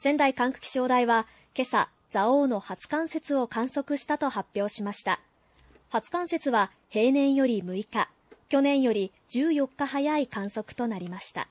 仙台管区気象台は今朝、蔵王の初冠雪を観測したと発表しました。初冠雪は平年より6日、去年より14日早い観測となりました。